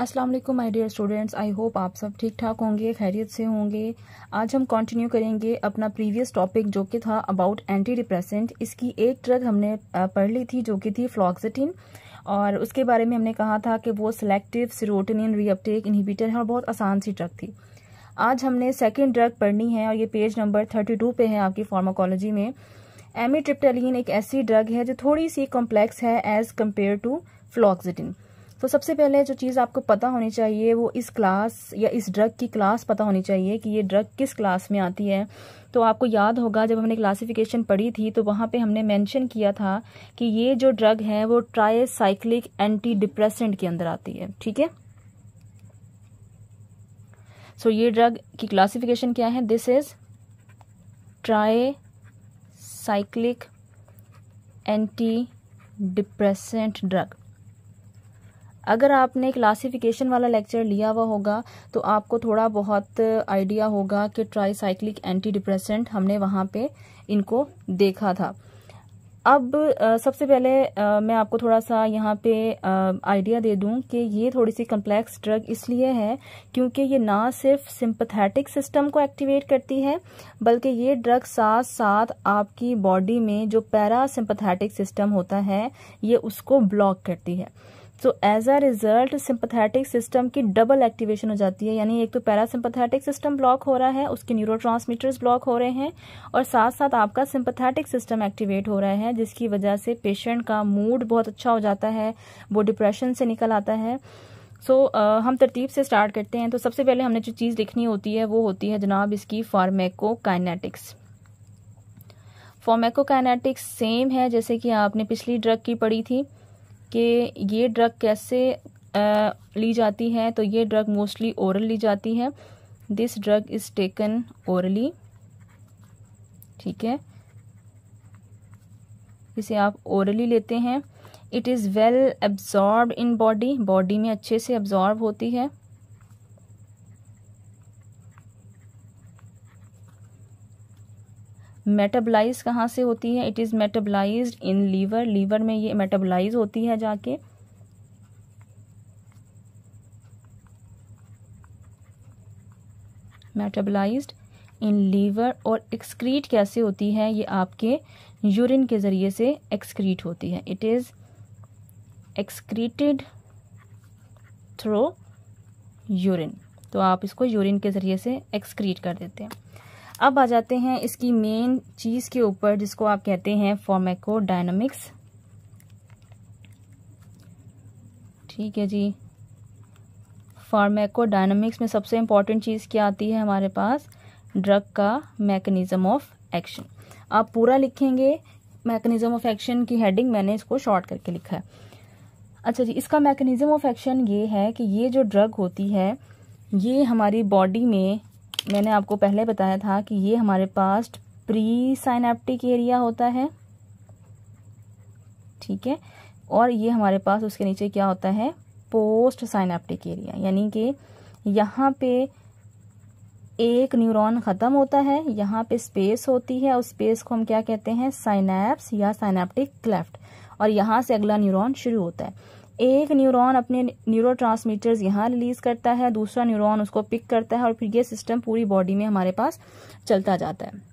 अस्सलाम वालेकुम my dear students I hope आप सब ठीक ठाक होंगे खैरियत से होंगे आज हम कंटिन्यू करेंगे अपना प्रीवियस टॉपिक जो कि था अबाउट एंटी डिप्रेसेंट इसकी एक ड्रग हमने पढ़ ली थी जो कि थी फ्लॉक्सिटिन और उसके बारे में हमने कहा था कि वो सिलेक्टिव सिरोटनिन रीअपटेक इनहिबिटर है और बहुत आसान सी ड्रग थी आज हमने सेकेंड ड्रग पढ़नी है और ये पेज नंबर थर्टी टू पे है आपकी फार्माकोलॉजी में एमीट्रिप्टेलिन एक ऐसी ड्रग है जो थोड़ी सी कॉम्प्लेक्स है एज कम्पेयर टू फ्लॉक्सिटिन तो सबसे पहले जो चीज़ आपको पता होनी चाहिए वो इस क्लास या इस ड्रग की क्लास पता होनी चाहिए कि ये ड्रग किस क्लास में आती है तो आपको याद होगा जब हमने क्लासिफिकेशन पढ़ी थी तो वहाँ पे हमने मेंशन किया था कि ये जो ड्रग है वो ट्राईसाइक्लिक एंटी डिप्रेसेंट के अंदर आती है ठीक है सो ये ड्रग की क्लासिफिकेशन क्या है this is tricyclic antidepressant drug अगर आपने क्लासिफिकेशन वाला लेक्चर लिया हुआ होगा तो आपको थोड़ा बहुत आइडिया होगा कि ट्राईसाइक्लिक एंटी डिप्रेसेंट हमने वहाँ पे इनको देखा था अब सबसे पहले मैं आपको थोड़ा सा यहाँ पे आइडिया दे दूँ कि ये थोड़ी सी कम्प्लेक्स ड्रग इसलिए है क्योंकि ये ना सिर्फ सिंपथेटिक सिस्टम को एक्टिवेट करती है बल्कि ये ड्रग साथ साथ आपकी बॉडी में जो पैरा सिंपथेटिक सिस्टम होता है ये उसको ब्लॉक करती है so as a result sympathetic system की डबल एक्टिवेशन हो जाती है यानी एक तो पैरासिम्पथेटिक सिस्टम ब्लॉक हो रहा है उसके न्यूरो ब्लॉक हो रहे हैं और साथ साथ आपका सिंपथेटिक सिस्टम एक्टिवेट हो रहा है जिसकी वजह से पेशेंट का मूड बहुत अच्छा हो जाता है वो डिप्रेशन से निकल आता है सो so, uh, हम तरतीब से स्टार्ट करते हैं तो सबसे पहले हमने जो चीज़ लिखनी होती है वो होती है जनाब इसकी pharmacokinetics pharmacokinetics same है जैसे कि आपने पिछली ड्रग की पढ़ी थी कि ये ड्रग कैसे आ, ली जाती है तो ये ड्रग मोस्टली ओरल ली जाती है this drug is taken orally ठीक है इसे आप ओरली लेते हैं it is well absorb in body body में अच्छे से एब्जॉर्ब होती है मेटाबलाइज कहाँ से होती है it is metabolize in liver liver में ये मेटाबलाइज होती है जाके मेटाबलाइज इन लीवर और एक्सक्रीट कैसे होती है ये आपके यूरिन के ज़रिए से एक्सक्रीट होती है it is excreted through urine तो आप इसको यूरिन के ज़रिए से एक्सक्रीट कर देते हैं अब आ जाते हैं इसकी मेन चीज़ के ऊपर जिसको आप कहते हैं फॉर्मेको डायनमिक्स ठीक है जी फार्मेको डायनामिक्स में सबसे इम्पॉर्टेंट चीज़ क्या आती है हमारे पास ड्रग का मैकेनिज्म ऑफ एक्शन आप पूरा लिखेंगे मैकेनिज्म ऑफ एक्शन की हेडिंग मैंने इसको शॉर्ट करके लिखा है अच्छा जी इसका मैकेनिज्म ऑफ एक्शन ये है कि ये जो ड्रग होती है ये हमारी बॉडी में मैंने आपको पहले बताया था कि ये हमारे पास प्री साइनेप्टिक एरिया होता है ठीक है और ये हमारे पास उसके नीचे क्या होता है पोस्ट साइनेप्टिक एरिया यानी कि यहाँ पे एक न्यूरॉन ख़त्म होता है यहाँ पे स्पेस होती है उस स्पेस को हम क्या कहते हैं साइनैप्स या साइनेप्टिक क्लेफ्ट और यहाँ से अगला न्यूरॉन शुरू होता है एक न्यूरॉन अपने न्यूरो ट्रांसमीटर्स यहाँ रिलीज करता है दूसरा न्यूरॉन उसको पिक करता है और फिर ये सिस्टम पूरी बॉडी में हमारे पास चलता जाता है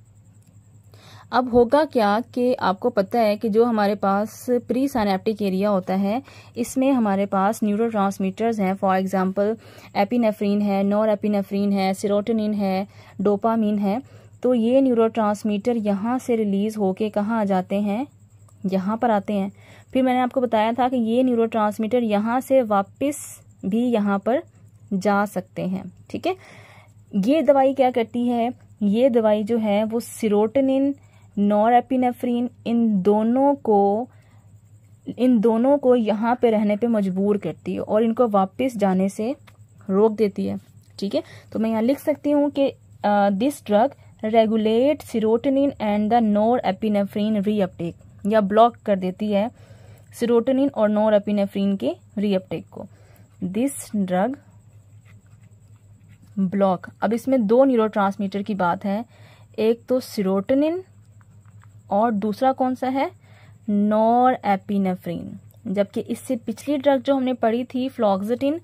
अब होगा क्या कि आपको पता है कि जो हमारे पास प्री साइनेप्टिक एरिया होता है इसमें हमारे पास न्यूरो ट्रांसमीटर्स हैं फॉर एग्जाम्पल एपिनेफ्रीन है नॉर एपिनेफ्रीन है सिरोटोनिन है डोपामीन है तो ये न्यूरो ट्रांसमीटर यहाँ से रिलीज़ होके कहाँ आ जाते हैं यहाँ पर आते हैं फिर मैंने आपको बताया था कि ये न्यूरो ट्रांसमीटर यहाँ से वापस भी यहाँ पर जा सकते हैं ठीक है ये दवाई क्या करती है ये दवाई जो है वो सिरोटनिन नॉरएपिनेफ्रीन इन दोनों को इन दोनों को यहाँ पे रहने पे मजबूर करती है और इनको वापस जाने से रोक देती है ठीक है तो मैं यहाँ लिख सकती हूँ कि this drug regulate serotonin and the norepinephrine reuptake या ब्लॉक कर देती है सिरोटोनिन और नोरअपिनेफ्रिन के रीअपटेक को दिस ड्रग ब्लॉक अब इसमें दो न्यूरोट्रांसमीटर की बात है एक तो सिरोटोनिन और दूसरा कौन सा है नोर एपिनेफ्रीन जबकि इससे पिछली ड्रग जो हमने पढ़ी थी फ्लॉक्सिटिन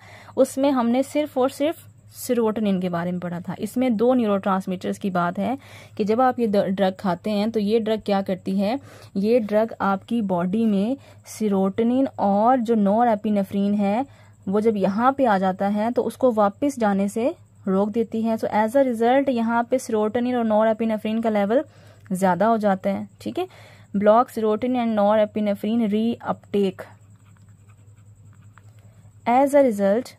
उसमें हमने सिर्फ और सिर्फ सिरोटनिन के बारे में पढ़ा था इसमें दो न्यूरो की बात है कि जब आप ये ड्रग खाते हैं तो ये ड्रग क्या करती है ये ड्रग आपकी बॉडी में सिरोटनिन और जो नॉर एपिनेफ्रीन है वो जब यहाँ पे आ जाता है तो उसको वापस जाने से रोक देती है सो एज अ रिजल्ट यहाँ पे सिरोटनिन और नॉर एपिनेफ्रीन का लेवल ज़्यादा हो जाता है ठीक है block serotonin and norepinephrine reuptake as a result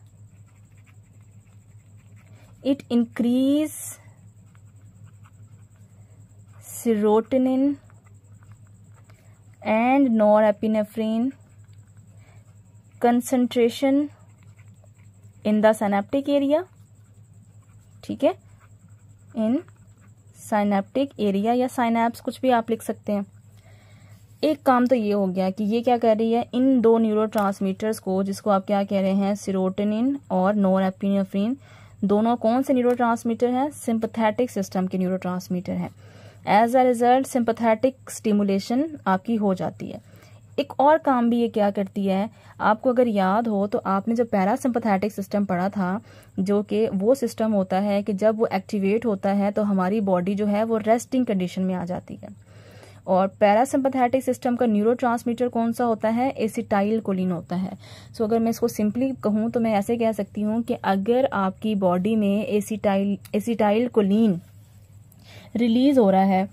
it increase serotonin and norepinephrine concentration in the synaptic area ठीक है इन साइनेप्टिक एरिया या साइनेप्स कुछ भी आप लिख सकते हैं एक काम तो ये हो गया कि ये क्या कर रही है इन दो न्यूरो को जिसको आप क्या कह रहे हैं सिरोटनिन और नोरएपिनेफ्रिन दोनों कौन से ट्रांसमीटर हैं सिंपथेटिक सिस्टम के ट्रांसमीटर हैं as a result sympathetic stimulation आपकी हो जाती है एक और काम भी ये क्या करती है आपको अगर याद हो तो आपने जो पैरासिम्पथेटिक सिस्टम पढ़ा था जो कि वो सिस्टम होता है कि जब वो एक्टिवेट होता है तो हमारी बॉडी जो है वो रेस्टिंग कंडीशन में आ जाती है और पैरासिम्पथेटिक सिस्टम का न्यूरो कौन सा होता है एसिटाइल कोलिन होता है सो so, अगर मैं इसको सिंपली कहूँ तो मैं ऐसे कह सकती हूँ कि अगर आपकी बॉडी में एसिटाइल एसिटाइल कोलिन रिलीज हो रहा है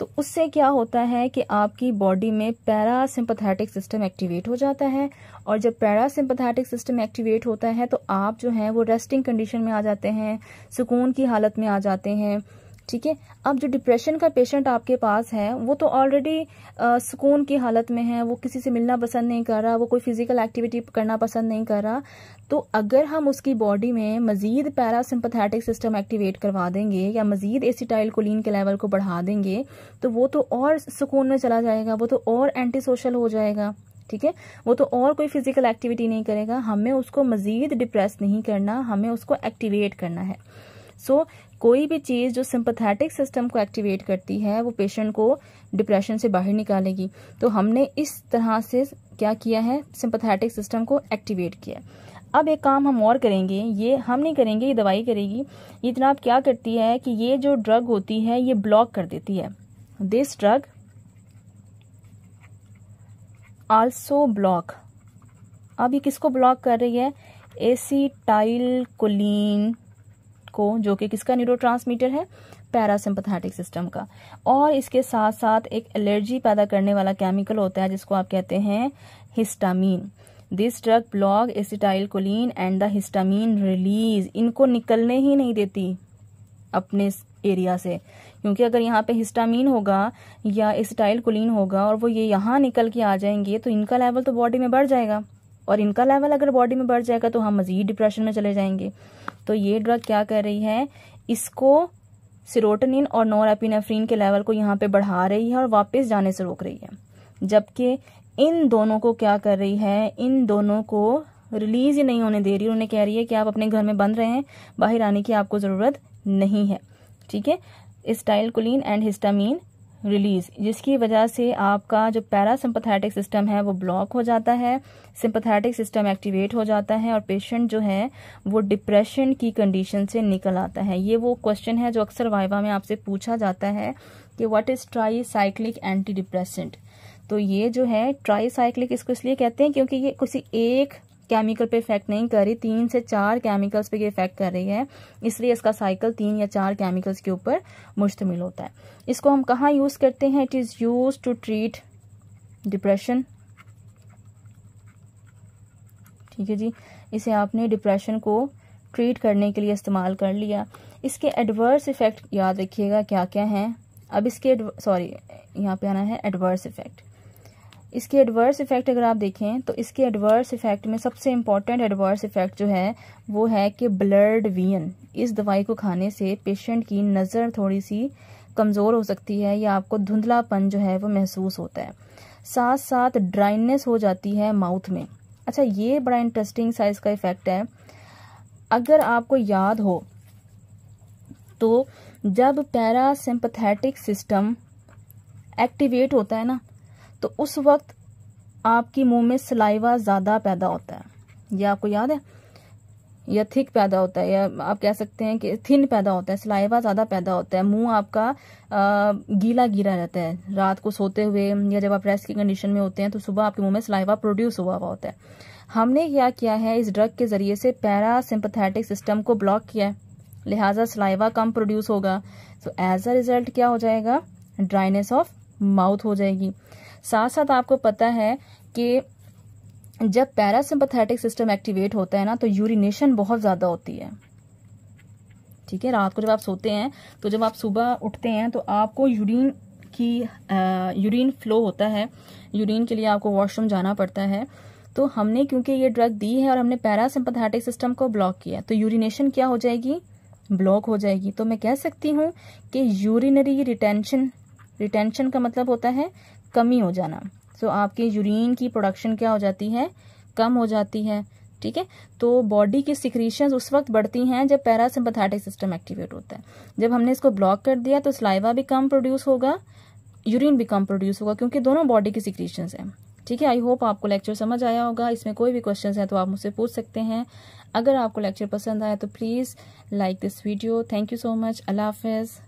तो उससे क्या होता है कि आपकी बॉडी में पैरासिम्पथेटिक सिस्टम एक्टिवेट हो जाता है और जब पैरासिम्पथेटिक सिस्टम एक्टिवेट होता है तो आप जो है वो रेस्टिंग कंडीशन में आ जाते हैं सुकून की हालत में आ जाते हैं ठीक है अब जो डिप्रेशन का पेशेंट आपके पास है वो तो ऑलरेडी सुकून की हालत में है वो किसी से मिलना पसंद नहीं कर रहा वो कोई फिजिकल एक्टिविटी करना पसंद नहीं कर रहा तो अगर हम उसकी बॉडी में मजीद पैरासिम्पथेटिक सिस्टम एक्टिवेट करवा देंगे या मजीद एसिटाइल कोलिन के लेवल को बढ़ा देंगे तो वो तो और सुकून में चला जाएगा वो तो और एंटी सोशल हो जाएगा ठीक है वो तो और कोई फिजिकल एक्टिविटी नहीं करेगा हमें उसको मजीद डिप्रेस नहीं करना हमें उसको एक्टिवेट करना है सो so, कोई भी चीज़ जो सिंपथेटिक सिस्टम को एक्टिवेट करती है वो पेशेंट को डिप्रेशन से बाहर निकालेगी तो हमने इस तरह से क्या किया है सिंपथेटिक सिस्टम को एक्टिवेट किया अब एक काम हम और करेंगे ये हम नहीं करेंगे ये दवाई करेगी ये इतना आप क्या करती है कि ये जो ड्रग होती है ये ब्लॉक कर देती है दिस ड्रग आल्सो ब्लॉक अब ये किसको ब्लॉक कर रही है एसीटाइल कोलिन को जो कि किसका न्यूरो है पैरासिम्पथेटिक सिस्टम का और इसके साथ साथ एक एलर्जी पैदा करने वाला केमिकल होता है जिसको आप कहते हैं histamine this drug block acetylcholine and the histamine release इनको निकलने ही नहीं देती अपने एरिया से क्योंकि अगर यहाँ पे हिस्टामीन होगा या एसिटाइल कोलिन होगा और वो ये यहाँ निकल के आ जाएंगे तो इनका लेवल तो बॉडी में बढ़ जाएगा और इनका लेवल अगर बॉडी में बढ़ जाएगा तो हम मजीद डिप्रेशन में चले जाएंगे तो ये ड्रग क्या कर रही है इसको सिरोटनिन और नोरापिनेफ्रीन के लेवल को यहाँ पे बढ़ा रही है और वापस जाने से रोक रही है जबकि इन दोनों को क्या कर रही है इन दोनों को रिलीज ही नहीं होने दे रही उन्हें कह रही है कि आप अपने घर में बंद रहे हैं बाहर आने की आपको ज़रूरत नहीं है ठीक है स्टाइल कुलीन एंड हिस्टामीन रिलीज जिसकी वजह से आपका जो पैरासिम्पथैटिक सिस्टम है वो ब्लॉक हो जाता है सिंपथैटिक सिस्टम एक्टिवेट हो जाता है और पेशेंट जो है वो डिप्रेशन की कंडीशन से निकल आता है ये वो क्वेश्चन है जो अक्सर वाइवा में आपसे पूछा जाता है कि what is tricyclic antidepressant तो ये जो है ट्राई साइक्लिक इसको इसलिए कहते हैं क्योंकि ये किसी एक केमिकल पे इफेक्ट नहीं कर रही तीन से चार केमिकल्स पे इफेक्ट कर रही है इसलिए इसका साइकिल तीन या चार केमिकल्स के ऊपर मुश्तमिल होता है इसको हम कहाँ यूज़ करते हैं it is use to treat depression ठीक है जी इसे आपने डिप्रेशन को ट्रीट करने के लिए इस्तेमाल कर लिया इसके एडवर्स इफ़ेक्ट याद रखिएगा क्या क्या हैं अब इसके सॉरी यहाँ पे आना है एडवर्स इफ़ेक्ट इसके एडवर्स इफेक्ट अगर आप देखें तो इसके एडवर्स इफेक्ट में सबसे इम्पॉर्टेंट एडवर्स इफेक्ट जो है वो है कि ब्लर्ड वीन इस दवाई को खाने से पेशेंट की नज़र थोड़ी सी कमज़ोर हो सकती है या आपको धुंधलापन जो है वो महसूस होता है साथ साथ ड्राइनेस हो जाती है माउथ में अच्छा ये बड़ा इंटरेस्टिंग साइज का इफेक्ट है अगर आपको याद हो तो जब पैरासिम्पथेटिक सिस्टम एक्टिवेट होता है ना तो उस वक्त आपकी मुंह में सलाइवा ज़्यादा पैदा होता है ये आपको याद है या थिक पैदा होता है या आप कह सकते हैं कि थिन पैदा होता है सलाइवा ज़्यादा पैदा होता है मुंह आपका गीला गीला रहता है रात को सोते हुए या जब आप रेस्ट की कंडीशन में होते हैं तो सुबह आपके मुंह में सलाइवा प्रोड्यूस हुआ हुआ होता है हमने क्या किया है इस ड्रग के ज़रिए से पैरा सिंपथेटिक सिस्टम को ब्लॉक किया है लिहाजा सलाइवा कम प्रोड्यूस होगा तो एज अ रिजल्ट क्या हो जाएगा ड्राइनेस ऑफ माउथ हो जाएगी साथ साथ आपको पता है कि जब पैरासिम्पथेटिक सिस्टम एक्टिवेट होता है ना तो यूरिनेशन बहुत ज़्यादा होती है ठीक है रात को जब आप सोते हैं तो जब आप सुबह उठते हैं तो आपको यूरिन की यूरिन फ्लो होता है यूरिन के लिए आपको वॉशरूम जाना पड़ता है तो हमने क्योंकि ये ड्रग दी है और हमने पैरासिम्पथेटिक सिस्टम को ब्लॉक किया तो यूरिनेशन क्या हो जाएगी ब्लॉक हो जाएगी तो मैं कह सकती हूँ कि यूरिनरी रिटेंशन रिटेंशन का मतलब होता है कमी हो जाना सो so, आपके यूरिन की प्रोडक्शन क्या हो जाती है कम हो जाती है ठीक है तो बॉडी की सिक्रीशन उस वक्त बढ़ती हैं जब पैरासिम्पथैटिक सिस्टम एक्टिवेट होता है जब हमने इसको ब्लॉक कर दिया तो स्लाइवा भी कम प्रोड्यूस होगा यूरिन भी कम प्रोड्यूस होगा क्योंकि दोनों बॉडी की सिक्रीशन हैं ठीक है आई होप आपको लेक्चर समझ आया होगा इसमें कोई भी क्वेश्चन है तो आप मुझसे पूछ सकते हैं अगर आपको लेक्चर पसंद आया तो please like this video thank you so much अल्लाह हाफिज़